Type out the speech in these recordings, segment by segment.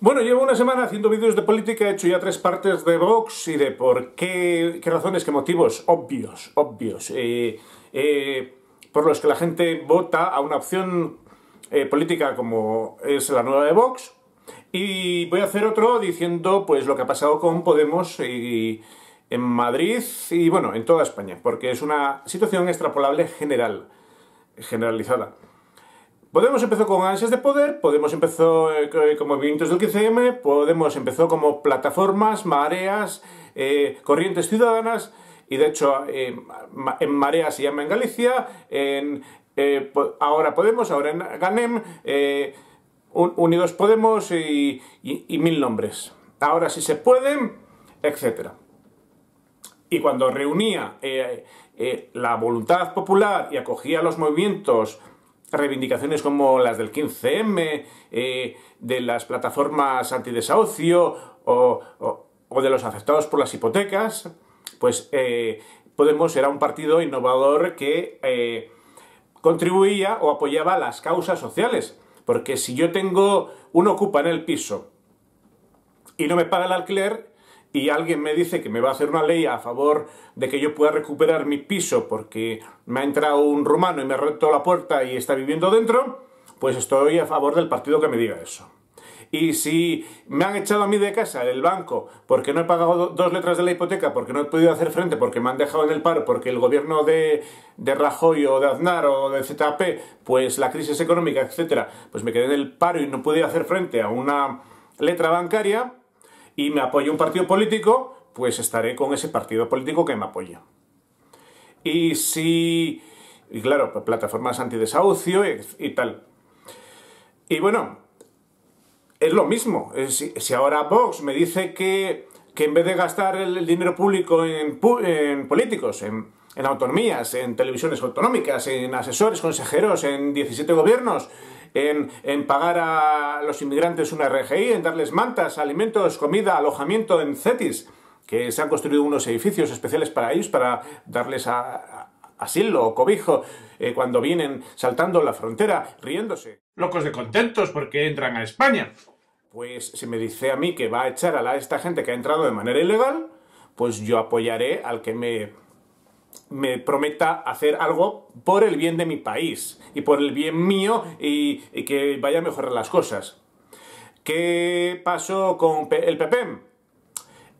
Bueno, llevo una semana haciendo vídeos de política, he hecho ya tres partes de Vox y de por qué, qué razones, qué motivos, obvios, obvios, eh, eh, por los que la gente vota a una opción eh, política como es la nueva de Vox. Y voy a hacer otro diciendo pues lo que ha pasado con Podemos en Madrid y bueno, en toda España, porque es una situación extrapolable general, generalizada. Podemos empezó con ansias de poder, Podemos empezó con eh, como movimientos del 15M, Podemos empezó como plataformas, mareas, eh, corrientes ciudadanas, y de hecho eh, en Marea se llama en Galicia, en, ahora Podemos, ahora en Ganem, Unidos Podemos y, mil nombres. Ahora sí se pueden, etc. Y cuando reunía la voluntad popular y acogía los movimientos reivindicaciones como las del 15M, eh, de las plataformas antidesahucio o, o, de los afectados por las hipotecas, pues eh, Podemos era un partido innovador que eh, contribuía o apoyaba las causas sociales. Porque si yo tengo un ocupa en el piso y no me paga el alquiler, y alguien me dice que me va a hacer una ley a favor de que yo pueda recuperar mi piso porque me ha entrado un rumano y me ha roto la puerta y está viviendo dentro, pues estoy a favor del partido que me diga eso. Y si me han echado a mí de casa el banco porque no he pagado dos letras de la hipoteca, porque no he podido hacer frente, porque me han dejado en el paro, porque el gobierno de, Rajoy o de Aznar o de ZAP, pues la crisis económica, etcétera, pues me quedé en el paro y no pude hacer frente a una letra bancaria, y me apoya un partido político, pues estaré con ese partido político que me apoya. Y si... Y claro, pues, plataformas antidesahucio y, y tal. Y bueno, es lo mismo. Si, ahora Vox me dice que, que, en vez de gastar el, dinero público en, políticos, en, en autonomías, en televisiones autonómicas, en asesores, consejeros, en 17 gobiernos, en, pagar a los inmigrantes una RGI, en darles mantas, alimentos, comida, alojamiento en CETIS, que se han construido unos edificios especiales para ellos, para darles asilo o cobijo, eh, cuando vienen saltando la frontera, riéndose. Locos de contentos porque entran a España. Pues si me dice a mí que va a echar a la, esta gente que ha entrado de manera ilegal, pues yo apoyaré al que me me prometa hacer algo por el bien de mi país y por el bien mío y, que vaya a mejorar las cosas. ¿Qué pasó con el PP?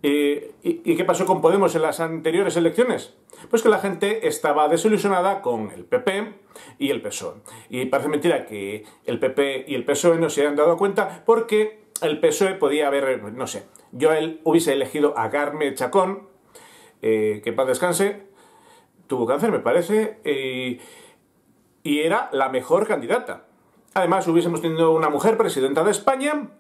Eh, y, qué pasó con Podemos en las anteriores elecciones? Pues que la gente estaba desilusionada con el PP y el PSOE. Y parece mentira que el PP y el PSOE no se hayan dado cuenta porque el PSOE podía haber, no sé, yo él hubiese elegido a Carmen Chacón, eh, que paz descanse, tuvo cáncer, me parece, y, era la mejor candidata. Además, hubiésemos tenido una mujer presidenta de España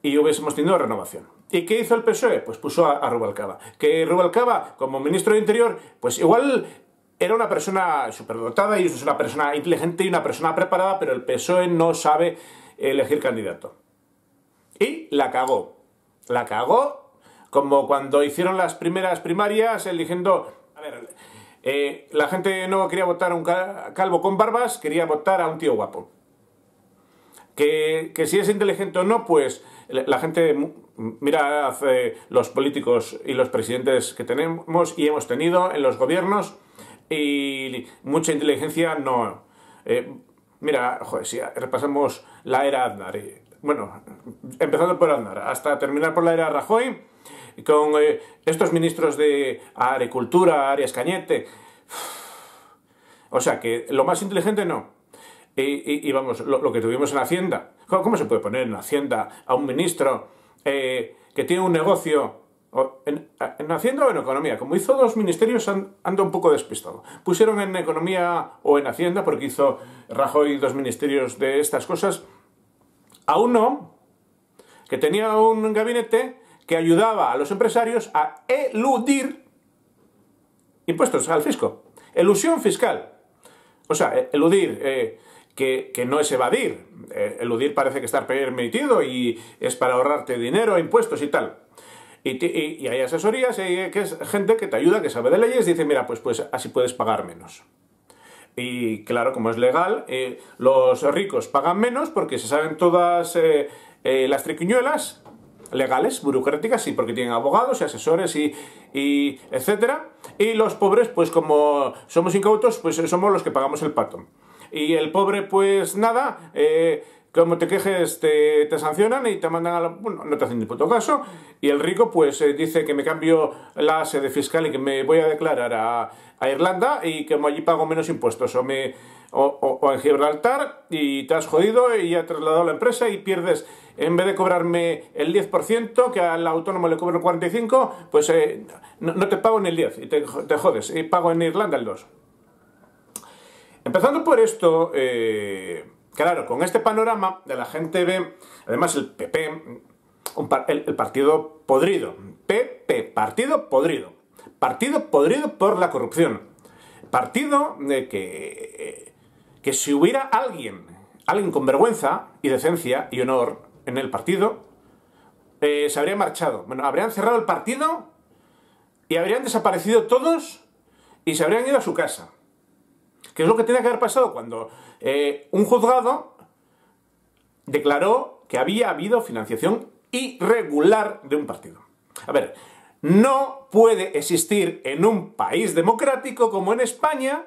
y hubiésemos tenido renovación. ¿Y qué hizo el PSOE? Pues puso a, Rubalcaba. Que Rubalcaba, como ministro de Interior, pues igual era una persona superdotada y es una persona inteligente y una persona preparada, pero el PSOE no sabe elegir candidato. Y la cagó. La cagó como cuando hicieron las primeras primarias eligiendo... A ver, eh, la gente no quería votar a un calvo con barbas, quería votar a un tío guapo. Que, si es inteligente o no, pues la gente mira eh, los políticos y los presidentes que tenemos y hemos tenido en los gobiernos y mucha inteligencia no. Eh, mira, joder, si repasamos la era Aznar, bueno, empezando por Aznar, hasta terminar por la era Rajoy, con eh, estos ministros de Agricultura, Arias Cañete. O sea, que lo más inteligente no. Y, vamos, lo, que tuvimos en Hacienda. ¿Cómo, se puede poner en Hacienda a un ministro eh, que tiene un negocio en, Hacienda o en Economía? Como hizo dos ministerios, anda un poco despistado. Pusieron en Economía o en Hacienda, porque hizo Rajoy dos ministerios de estas cosas. A uno que tenía un gabinete que ayudaba a los empresarios a eludir impuestos al fisco. Elusión fiscal. O sea, e-, eludir, eh, que, no es evadir. Eh, eludir parece que estar permitido y es para ahorrarte dinero, impuestos y tal. Y, hay asesorías hay eh, que es gente que te ayuda, que sabe de leyes, y dice, mira, pues, pues así puedes pagar menos. Y claro, como es legal, los ricos pagan menos porque se saben todas las triquiñuelas legales, burocráticas, sí, porque tienen abogados y asesores y, etcétera. Y los pobres, pues como somos incautos, pues somos los que pagamos el pato. Y el pobre, pues nada, eh, como te quejes te, te, sancionan y te mandan a la... Bueno, no te hacen ni puto caso. Y el rico pues eh, dice que me cambio la sede fiscal y que me voy a declarar a, a Irlanda y que allí pago menos impuestos o, me, en Gibraltar y te has jodido y ya trasladado la empresa y pierdes en vez de cobrarme el 10%, que al autónomo le cobro el 45%, pues eh, no, te pago ni el 10% y te, jodes, y pago en Irlanda el 2%. Empezando por esto, eh, claro, con este panorama de la gente ve, además el PP, el, el, partido podrido, PP, partido podrido, partido podrido por la corrupción, partido de que, eh, que si hubiera alguien, alguien con vergüenza y decencia y honor, en el partido, eh, se habrían marchado. Bueno, habrían cerrado el partido y habrían desaparecido todos y se habrían ido a su casa. Que es lo que tenía que haber pasado cuando eh, un juzgado declaró que había habido financiación irregular de un partido. A ver, no puede existir en un país democrático como en España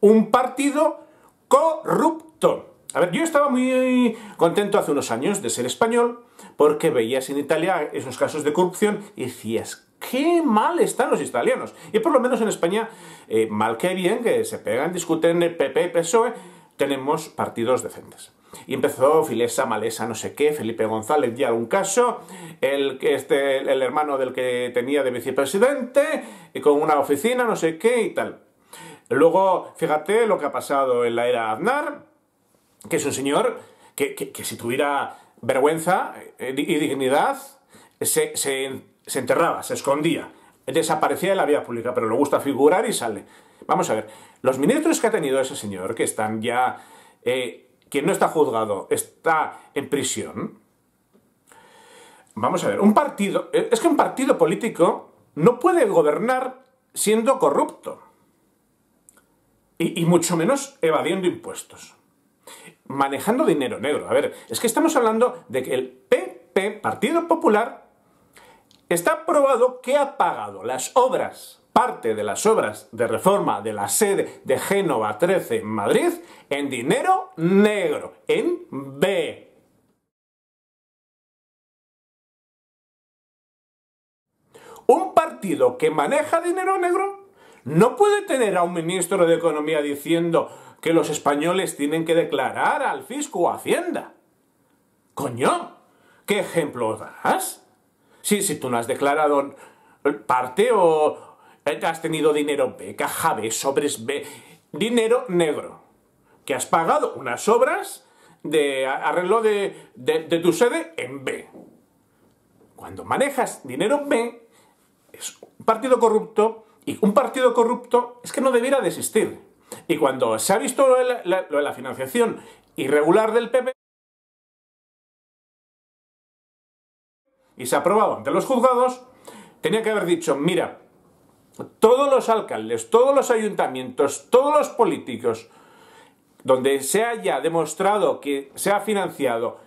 un partido corrupto. A ver, yo estaba muy contento hace unos años de ser español, porque veías en Italia esos casos de corrupción y decías, qué mal están los italianos. Y por lo menos en España, eh, mal que bien, que se pegan, discuten el eh, PP y PSOE, tenemos partidos decentes. Y empezó Filesa, Malesa, no sé qué, Felipe González ya un caso, el, este, el hermano del que tenía de vicepresidente, y con una oficina, no sé qué y tal. Luego, fíjate lo que ha pasado en la era Aznar, que es un señor que, si tuviera vergüenza eh, y dignidad, se, enterraba, se escondía, desaparecía de la vida pública, pero le gusta figurar y sale. Vamos a ver, los ministros que ha tenido ese señor, que están ya, eh, quien no está juzgado, está en prisión. Vamos a ver, un partido, eh, es que un partido político no puede gobernar siendo corrupto. y mucho menos evadiendo impuestos manejando dinero negro. A ver, es que estamos hablando de que el PP, Partido Popular, está probado que ha pagado las obras, parte de las obras de reforma de la sede de Génova 13 en Madrid, en dinero negro, en B. Un partido que maneja dinero negro no puede tener a un ministro de Economía diciendo que los españoles tienen que declarar al fisco o Hacienda. Coño, ¿qué ejemplo das? Si, tú no has declarado parte o eh, has tenido dinero B, caja B, sobres B, dinero negro, que has pagado unas obras de arreglo de, tu sede en B. Cuando manejas dinero B, es un partido corrupto, y un partido corrupto es que no debiera de existir. Y cuando se ha visto lo de la, financiación irregular del PP, y se ha aprobado ante los juzgados, tenía que haber dicho, mira, todos los alcaldes, todos los ayuntamientos, todos los políticos, donde se haya demostrado que se ha financiado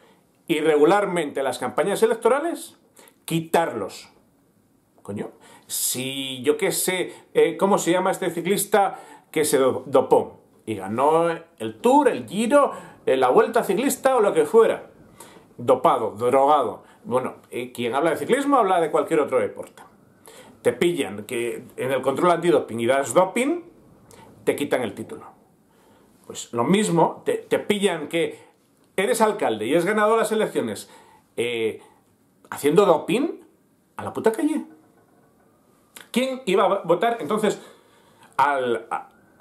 irregularmente las campañas electorales, quitarlos. Coño, si yo qué sé, eh, ¿cómo se llama este ciclista que se dopó y ganó el Tour, el Giro, eh, la Vuelta Ciclista o lo que fuera. Dopado, drogado. Bueno, eh, quien habla de ciclismo habla de cualquier otro deporte. Te pillan que en el control antidoping y das doping, te quitan el título. Pues lo mismo, te, pillan que eres alcalde y has ganado las elecciones eh, haciendo doping a la puta calle. ¿Quién iba a votar entonces al,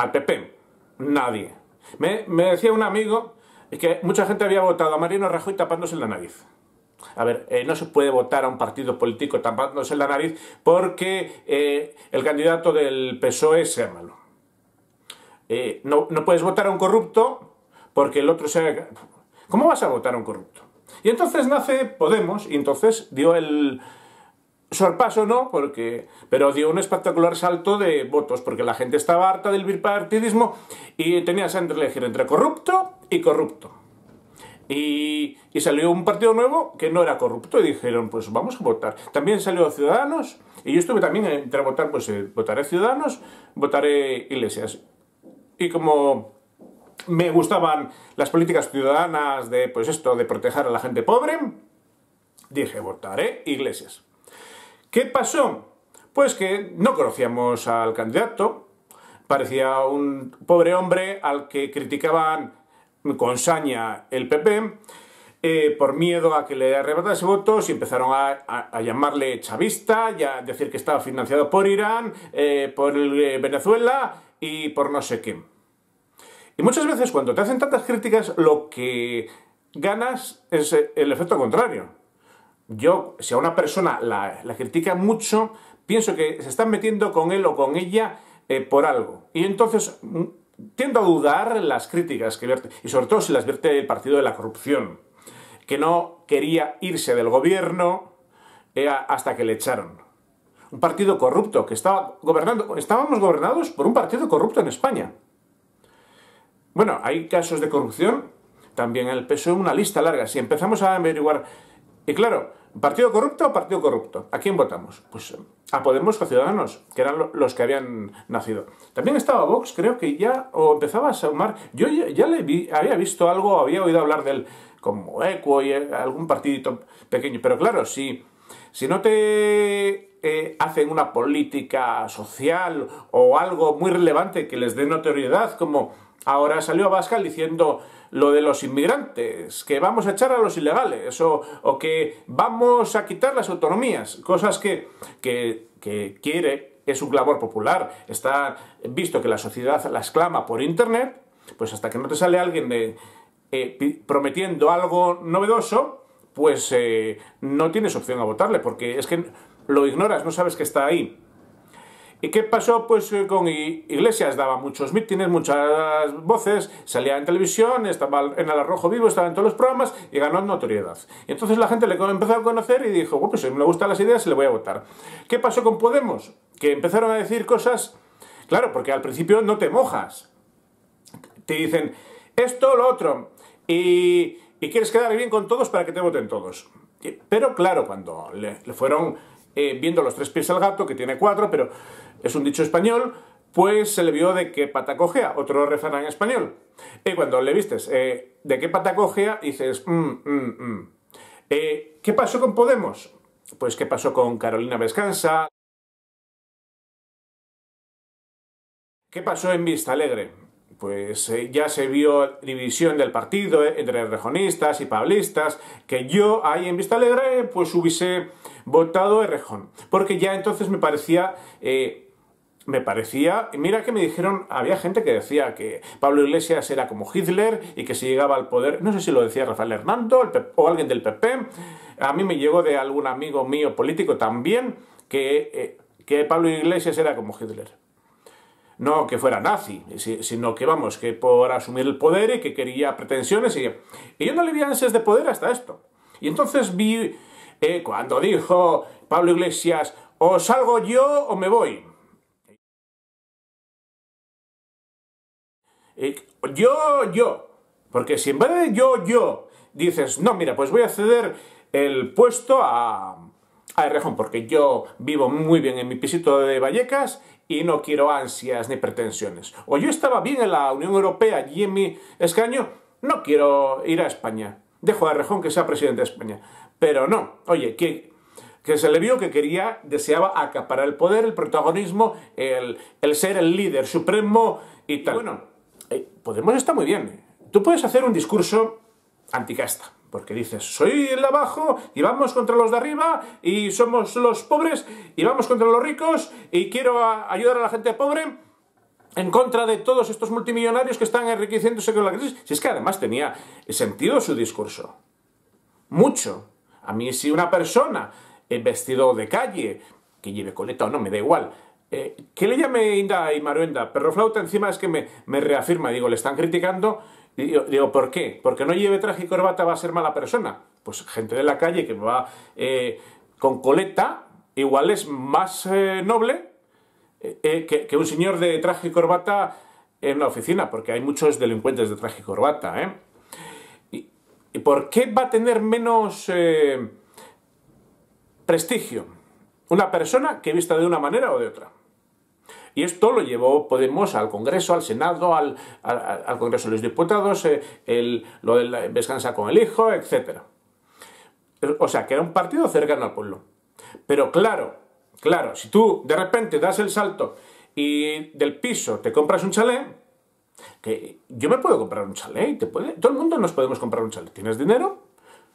al PP, nadie. Me, decía un amigo que mucha gente había votado a Mariano Rajoy tapándose la nariz. A ver, eh, no se puede votar a un partido político tapándose la nariz porque eh, el candidato del PSOE sea malo. Eh, no, no, puedes votar a un corrupto porque el otro sea... ¿Cómo vas a votar a un corrupto? Y entonces nace Podemos y entonces dio el, Sorpaso no, porque, pero dio un espectacular salto de votos, porque la gente estaba harta del bipartidismo y tenía que elegir entre corrupto y corrupto. Y, salió un partido nuevo que no era corrupto y dijeron, pues vamos a votar. También salió Ciudadanos y yo estuve también entre votar, pues eh, votaré Ciudadanos, votaré Iglesias. Y como me gustaban las políticas ciudadanas de, pues esto, de proteger a la gente pobre, dije, votaré Iglesias. ¿Qué pasó? Pues que no conocíamos al candidato, parecía un pobre hombre al que criticaban con saña el PP, eh, por miedo a que le arrebatase votos y empezaron a, llamarle chavista, y a decir que estaba financiado por Irán, eh, por eh, Venezuela y por no sé qué. Y muchas veces cuando te hacen tantas críticas lo que ganas es el efecto contrario. Yo, si a una persona la, critica mucho, pienso que se están metiendo con él o con ella eh, por algo. Y entonces mm, tiendo a dudar las críticas que vierte, y sobre todo si las vierte el partido de la corrupción, que no quería irse del gobierno eh, hasta que le echaron. Un partido corrupto que estaba gobernando, estábamos gobernados por un partido corrupto en España. Bueno, hay casos de corrupción, también en el PSOE, una lista larga. Si empezamos a averiguar y claro, ¿partido corrupto o partido corrupto? ¿A quién votamos? Pues eh, a Podemos Ciudadanos, que eran los que habían nacido. También estaba Vox, creo que ya o empezaba a sumar. Yo ya, le había visto algo, había oído hablar del como eco y eh, algún partidito pequeño. Pero claro, si, si no te eh, hacen una política social o algo muy relevante que les dé notoriedad, como ahora salió Abascal diciendo lo de los inmigrantes, que vamos a echar a los ilegales o, o que vamos a quitar las autonomías, cosas que, que, quiere, es un clamor popular, está visto que la sociedad las clama por internet, pues hasta que no te sale alguien eh, prometiendo algo novedoso, pues eh, no tienes opción a votarle, porque es que lo ignoras, no sabes que está ahí. ¿Y qué pasó? Pues eh, con Iglesias daba muchos mítines, muchas voces, salía en televisión, estaba en el Arrojo Vivo, estaba en todos los programas y ganó notoriedad. entonces la gente le empezó a conocer y dijo, bueno, pues si me gustan las ideas, le voy a votar. ¿Qué pasó con Podemos? Que empezaron a decir cosas, claro, porque al principio no te mojas. Te dicen esto, lo otro, y, quieres quedar bien con todos para que te voten todos. Pero claro, cuando le, fueron eh, viendo los tres pies al gato, que tiene cuatro, pero es un dicho español, pues se le vio de qué pata cogea, otro refrán español. Y cuando le vistes eh, de qué pata cogea, dices, mm, mm, mm". Eh, ¿Qué pasó con Podemos? Pues qué pasó con Carolina Vescansa. ¿Qué pasó en Vista Alegre? Pues eh, ya se vio división del partido entre rejonistas y pablistas, que yo ahí en Vista Alegre pues hubiese votado Rejón, porque ya entonces me parecía me parecía, mira que me dijeron, había gente que decía que Pablo Iglesias era como Hitler y que si llegaba al poder, no sé si lo decía Rafael Hernando el o alguien del PP, a mí me llegó de algún amigo mío político también que, eh, que Pablo Iglesias era como Hitler. No que fuera nazi, sino que vamos, que por asumir el poder y que quería pretensiones y, yo no le vi ansias de poder hasta esto. Y entonces vi eh, cuando dijo Pablo Iglesias, o salgo yo o me voy Eh, yo, yo. Porque si en vez de yo, yo, dices, no, mira, pues voy a ceder el puesto a, a porque yo vivo muy bien en mi pisito de Vallecas y no quiero ansias ni pretensiones. O yo estaba bien en la Unión Europea, y en mi escaño, no quiero ir a España. Dejo a Rejón que sea presidente de España. Pero no, oye, que, que se le vio que quería, deseaba acaparar el poder, el protagonismo, el, el ser el líder supremo y tal. Bueno, eh, Podemos estar muy bien. Tú puedes hacer un discurso anticasta, porque dices, soy el de abajo y vamos contra los de arriba y somos los pobres y vamos contra los ricos y quiero ayudar a la gente pobre en contra de todos estos multimillonarios que están enriqueciéndose con la crisis. Si es que además tenía sentido su discurso. Mucho. A mí si una persona eh, vestido de calle, que lleve coleta o no, me da igual, eh, que le llame Inda y Maruenda, perro flauta encima es que me, me reafirma, digo, le están criticando Digo, ¿por qué? ¿Porque no lleve traje y corbata va a ser mala persona? Pues gente de la calle que va eh, con coleta, igual es más eh, noble eh, que, un señor de traje y corbata en la oficina, porque hay muchos delincuentes de traje y corbata. ¿Y, por qué va a tener menos prestigio una persona que vista de una manera o de otra? Y esto lo llevó Podemos al Congreso, al Senado, al, Congreso de los Diputados, eh, el, lo de descansa con el hijo, etc. O sea, que era un partido cercano al pueblo. Pero claro, claro, si tú de repente das el salto y del piso te compras un chalet, que yo me puedo comprar un chalet, y te puede, todo el mundo nos podemos comprar un chalet. ¿Tienes dinero?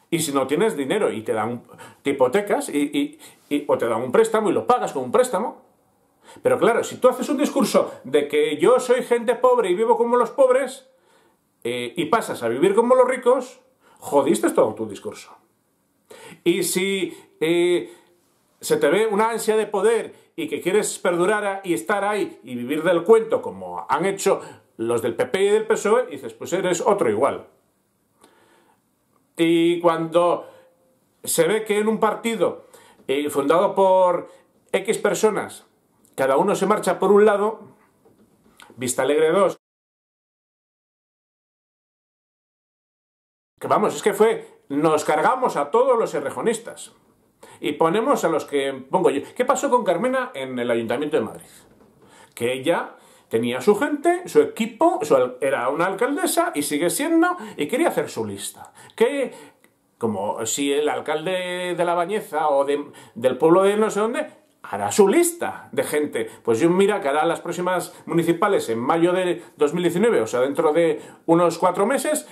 Y si no tienes dinero y te dan, hipotecas o te dan un préstamo y lo pagas con un préstamo, pero claro, si tú haces un discurso de que yo soy gente pobre y vivo como los pobres, eh, y pasas a vivir como los ricos, jodiste todo tu discurso. Y si eh, se te ve una ansia de poder y que quieres perdurar y estar ahí y vivir del cuento como han hecho los del PP y del PSOE, dices, pues eres otro igual. Y cuando se ve que en un partido eh, fundado por X personas cada uno se marcha por un lado, Vista Alegre 2. Que vamos, es que fue, nos cargamos a todos los errejonistas y ponemos a los que pongo yo. ¿Qué pasó con Carmena en el Ayuntamiento de Madrid? Que ella tenía su gente, su equipo, era una alcaldesa y sigue siendo, y quería hacer su lista. Que, como si el alcalde de La Bañeza o del pueblo de no sé dónde hará su lista de gente. Pues yo Mira, que hará las próximas municipales en mayo de 2019, o sea, dentro de unos cuatro meses,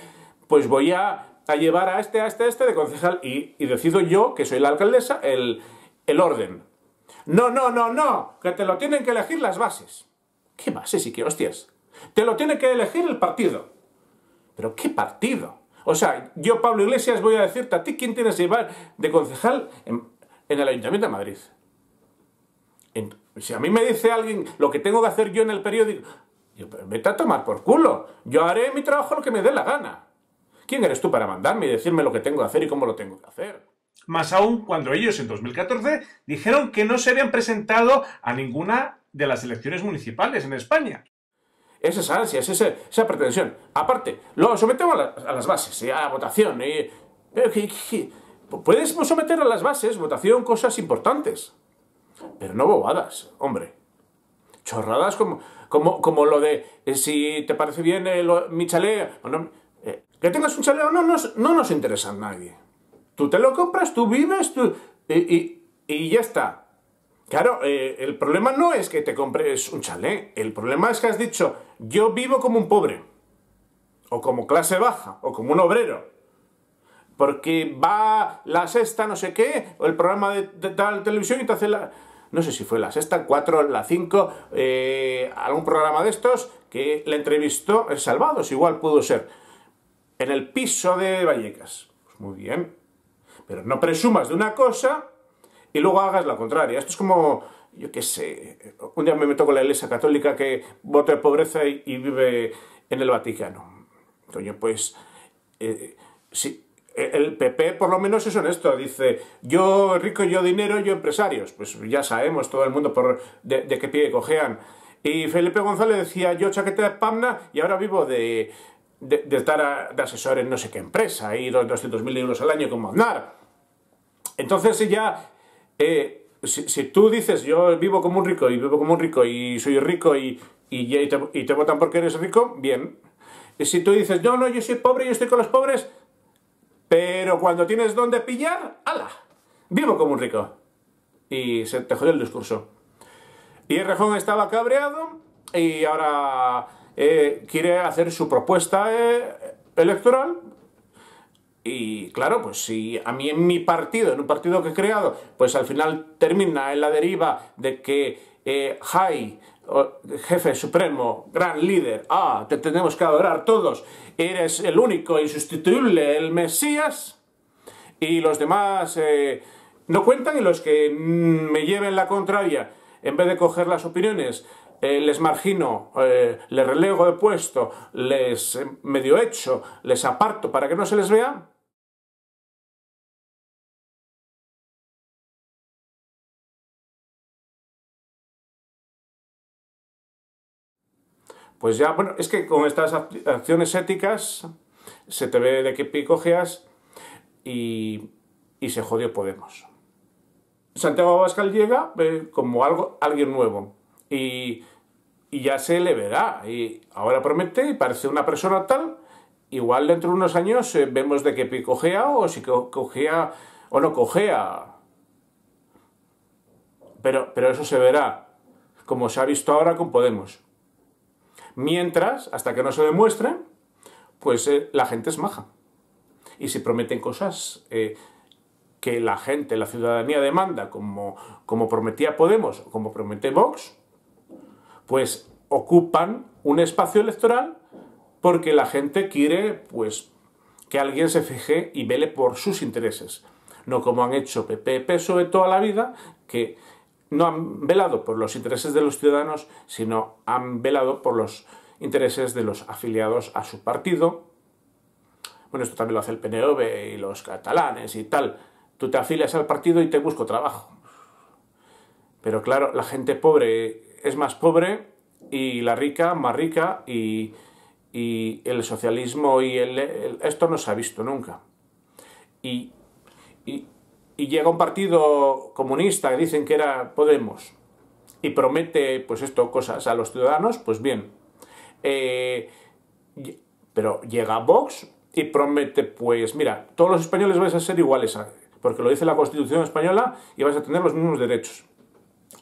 pues voy a, llevar a este, a este, a este de concejal y, decido yo, que soy la alcaldesa, el, el orden. No, no, no, no, que te lo tienen que elegir las bases. ¿Qué bases y qué hostias? Te lo tiene que elegir el partido. ¿Pero qué partido? O sea, yo, Pablo Iglesias, voy a decirte a ti quién tienes que llevar de concejal en, en el Ayuntamiento de Madrid si a mí me dice alguien lo que tengo que hacer yo en el periódico, yo, vete a tomar por culo. Yo haré mi trabajo lo que me dé la gana. ¿Quién eres tú para mandarme y decirme lo que tengo que hacer y cómo lo tengo que hacer? Más aún cuando ellos en 2014 dijeron que no se habían presentado a ninguna de las elecciones municipales en España. Es esa ansia, es esa, esa pretensión. Aparte, lo sometemos a, las bases, a votación. Puedes someter a las bases votación cosas importantes. Pero no bobadas, hombre. Chorradas como, como, como lo de eh, si te parece bien eh, mi chalé eh, que tengas un chalé o no, no, nos interesa a nadie. Tú te lo compras, tú vives, tú. Y, y, ya está. Claro, el problema no es que te compres un chalé. El problema es que has dicho, yo vivo como un pobre. O como clase baja. O como un obrero porque va la sexta, no sé qué, o el programa de, tal televisión y te hace la... No sé si fue la sexta, cuatro, la cinco, eh, algún programa de estos que le entrevistó El Salvados, igual pudo ser, en el piso de Vallecas. Pues muy bien, pero no presumas de una cosa y luego hagas la contraria. Esto es como, yo qué sé, un día me meto con la Iglesia Católica que vota de pobreza y, vive en el Vaticano. Coño, pues, eh, sí eh, el PP por lo menos es honesto, dice yo rico, yo dinero, yo empresarios. Pues ya sabemos todo el mundo de, qué pie cojean. Y Felipe González decía yo chaqueta de Pamna y ahora vivo de, estar de asesor en no sé qué empresa y 200.000 euros al año como Aznar. Entonces ya, eh, si, tú dices yo vivo como un rico y vivo como un rico y soy rico y, y, te, votan porque eres rico, bien. si tú dices, no, no, yo soy pobre y estoy con los pobres, pero cuando tienes dónde pillar, ¡hala! Vivo como un rico. Y se te jodió el discurso. Y Rejón estaba cabreado y ahora eh, quiere hacer su propuesta eh, electoral. Y claro, pues si a mí en mi partido, en un partido que he creado, pues al final termina en la deriva de que eh, Jai jefe supremo, gran líder, ah, te tenemos que adorar todos, eres el único, insustituible, el Mesías, y los demás eh, no cuentan y los que mm, me lleven la contraria, en vez de coger las opiniones, eh, les margino, eh, les relego de puesto, les medio hecho, les aparto para que no se les vea, Pues ya, bueno, es que con estas acciones éticas se te ve de que picojeas y, se jodió Podemos. Santiago Abascal llega como algo, alguien nuevo y, ya se le verá. Y ahora promete y parece una persona tal. Igual dentro de unos años eh, vemos de que picojea o si o no cojea. Pero, pero eso se verá, como se ha visto ahora con Podemos. Mientras, hasta que no se demuestre, pues eh, la gente es maja. Y si prometen cosas eh, que la gente, la ciudadanía demanda, como, como prometía Podemos como promete Vox, pues ocupan un espacio electoral porque la gente quiere pues, que alguien se fije y vele por sus intereses. No como han hecho PP y PSOE toda la vida, que, no han velado por los intereses de los ciudadanos, sino han velado por los intereses de los afiliados a su partido. Bueno, esto también lo hace el PNV y los catalanes y tal. Tú te afilias al partido y te busco trabajo. Pero claro, la gente pobre es más pobre y la rica más rica y, el socialismo y el, esto no se ha visto nunca. y, y llega un partido comunista que dicen que era Podemos y promete pues esto cosas a los ciudadanos, pues bien. Eh, pero llega Vox y promete pues mira, todos los españoles vais a ser iguales, porque lo dice la Constitución española y vais a tener los mismos derechos.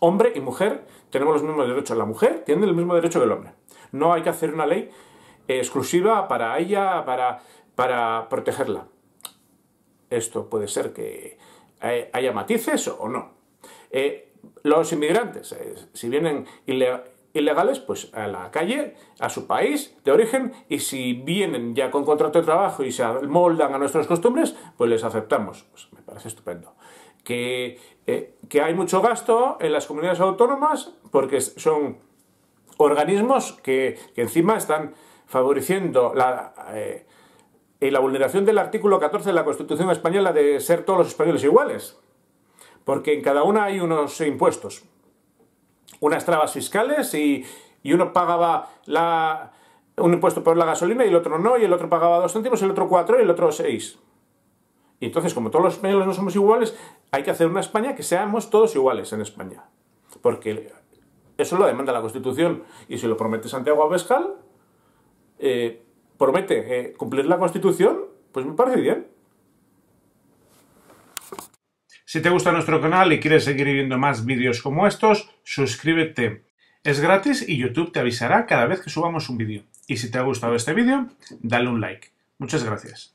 Hombre y mujer tenemos los mismos derechos. La mujer tiene el mismo derecho que el hombre. No hay que hacer una ley exclusiva para ella, para, para protegerla. Esto puede ser que, eh, haya matices o no. Eh, los inmigrantes, eh, si vienen ilegales, pues a la calle, a su país de origen, y si vienen ya con contrato de trabajo y se moldan a nuestras costumbres, pues les aceptamos. Pues me parece estupendo. Que, hay mucho gasto en las comunidades autónomas porque son organismos que, encima están favoreciendo la, y eh, la vulneración del artículo 14 de la Constitución Española de ser todos los españoles iguales, porque en cada una hay unos impuestos, unas trabas fiscales y, uno pagaba la, un impuesto por la gasolina y el otro no, y el otro pagaba dos céntimos, el otro cuatro y el otro seis. Y entonces, como todos los españoles no somos iguales, hay que hacer una España que seamos todos iguales en España. Porque eso lo demanda la Constitución. Y si lo promete Santiago Abascal, eh, promete eh, cumplir la Constitución, pues me parece bien. Si te gusta nuestro canal y quieres seguir viendo más vídeos como estos, suscríbete. Es gratis y YouTube te avisará cada vez que subamos un vídeo. Y si te ha gustado este vídeo, dale un like. Muchas gracias.